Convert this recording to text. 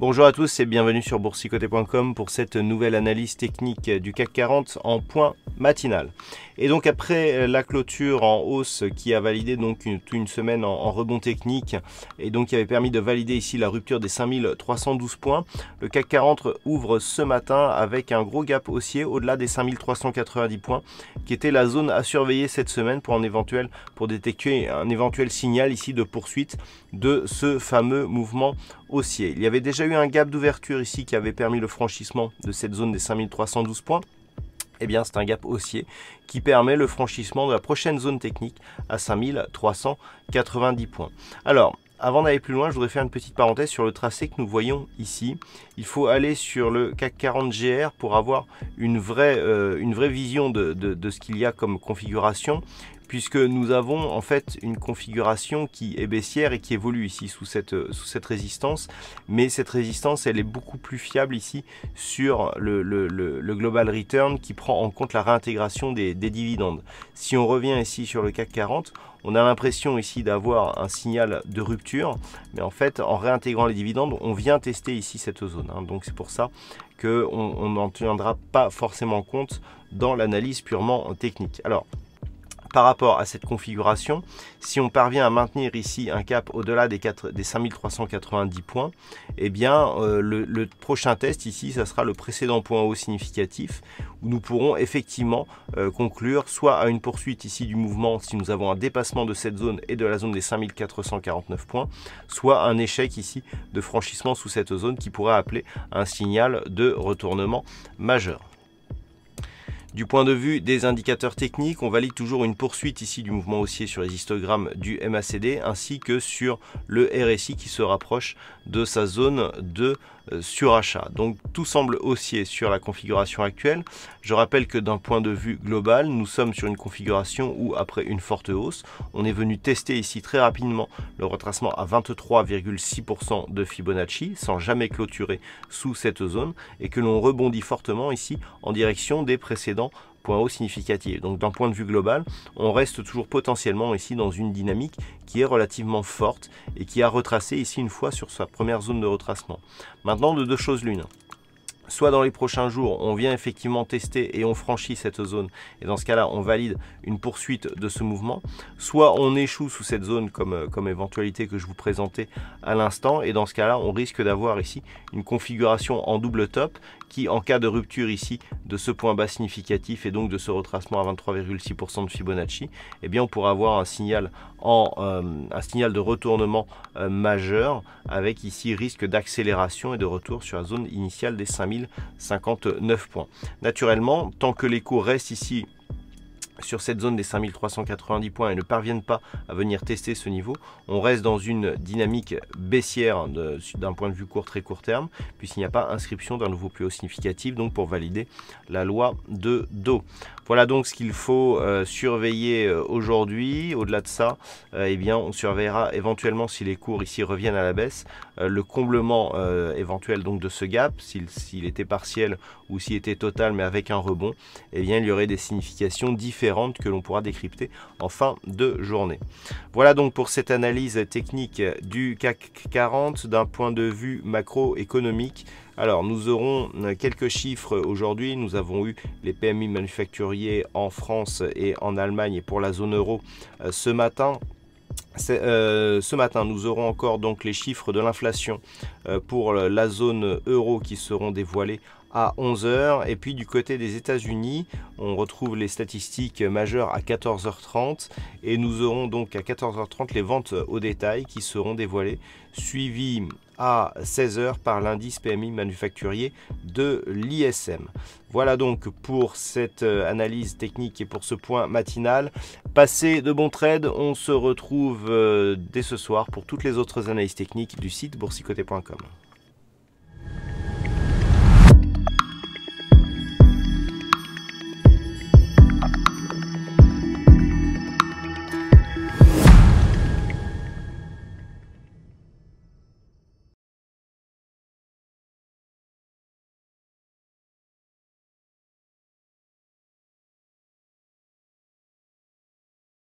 Bonjour à tous et bienvenue sur boursicoté.com pour cette nouvelle analyse technique du CAC 40 en point matinal. Et donc après la clôture en hausse qui a validé donc une, semaine en, rebond technique et donc qui avait permis de valider ici la rupture des 5312 points, le CAC 40 ouvre ce matin avec un gros gap haussier au-delà des 5390 points qui était la zone à surveiller cette semaine pour, un éventuel, pour détecter un éventuel signal ici de poursuite de ce fameux mouvement haussier. Il y avait déjà eu un gap d'ouverture ici qui avait permis le franchissement de cette zone des 5312 points. Eh bien, c'est un gap haussier qui permet le franchissement de la prochaine zone technique à 5390 points. Alors, avant d'aller plus loin, je voudrais faire une petite parenthèse sur le tracé que nous voyons ici. Il faut aller sur le CAC 40 GR pour avoir une vraie, euh, une vraie vision de ce qu'il y a comme configuration puisque nous avons en fait une configuration qui est baissière et qui évolue ici sous cette, euh, sous cette résistance, mais cette résistance elle est beaucoup plus fiable ici sur le, global return qui prend en compte la réintégration des, dividendes. Si on revient ici sur le CAC 40, on a l'impression ici d'avoir un signal de rupture, mais en fait, en réintégrant les dividendes, on vient tester ici cette zone. Hein. Donc c'est pour ça qu'on n'en tiendra pas forcément compte dans l'analyse purement technique. Alors, par rapport à cette configuration, si on parvient à maintenir ici un cap au-delà des, des, 5390 points, eh bien euh, le, prochain test ici, ça sera le précédent point haut significatif, où nous pourrons effectivement euh, conclure soit à une poursuite ici du mouvement si nous avons un dépassement de cette zone et de la zone des 5449 points, soit un échec ici de franchissement sous cette zone qui pourrait appeler un signal de retournement majeur. Du point de vue des indicateurs techniques, on valide toujours une poursuite ici du mouvement haussier sur les histogrammes du MACD ainsi que sur le RSI qui se rapproche de sa zone de euh, sur achat. Donc tout semble haussier sur la configuration actuelle. Je rappelle que d'un point de vue global, nous sommes sur une configuration où après une forte hausse, on est venu tester ici très rapidement le retracement à 23,6% de Fibonacci sans jamais clôturer sous cette zone et que l'on rebondit fortement ici en direction des précédents significative. Donc d'un point de vue global, on reste toujours potentiellement ici dans une dynamique qui est relativement forte et qui a retracé ici une fois sur sa première zone de retracement. Maintenant, de deux choses l'une soit dans les prochains jours, on vient effectivement tester et on franchit cette zone, et dans ce cas-là, on valide une poursuite de ce mouvement, soit on échoue sous cette zone comme, euh, comme éventualité que je vous présentais à l'instant, et dans ce cas-là, on risque d'avoir ici une configuration en double top qui, en cas de rupture ici de ce point bas significatif et donc de ce retracement à 23,6% de Fibonacci, eh bien on pourra avoir un signal, en, euh, un signal de retournement euh, majeur avec ici risque d'accélération et de retour sur la zone initiale des 5000 59 points. Naturellement, tant que les cours restent ici sur cette zone des 5390 points et ne parviennent pas à venir tester ce niveau, on reste dans une dynamique baissière d'un point de vue court très court terme, puisqu'il n'y a pas inscription d'un nouveau plus haut significatif donc pour valider la loi de dos. Voilà donc ce qu'il faut euh, surveiller euh, aujourd'hui. Au-delà de ça, euh, eh bien, on surveillera éventuellement si les cours ici reviennent à la baisse, le comblement éventuel donc de ce gap, s'il était partiel ou s'il était total mais avec un rebond, eh bien, il y aurait des significations différentes que l'on pourra décrypter en fin de journée. Voilà donc pour cette analyse technique du CAC 40 d'un point de vue macroéconomique. Alors, nous aurons euh, quelques chiffres aujourd'hui. Nous avons eu les PMI manufacturiers en France et en Allemagne pour la zone euro euh, ce matin. Euh, ce matin, nous aurons encore donc les chiffres de l'inflation pour la zone euro qui seront dévoilés à 11h. Et puis du côté des États-Unis, on retrouve les statistiques majeures à 14h30. Et nous aurons donc à 14h30 les ventes au détail qui seront dévoilées, suivies à 16h par l'indice PMI manufacturier de l'ISM. Voilà donc pour cette euh, analyse technique et pour ce point matinal. Passez de bons trades, on se retrouve euh, dès ce soir pour toutes les autres analyses techniques du site boursicoté.com.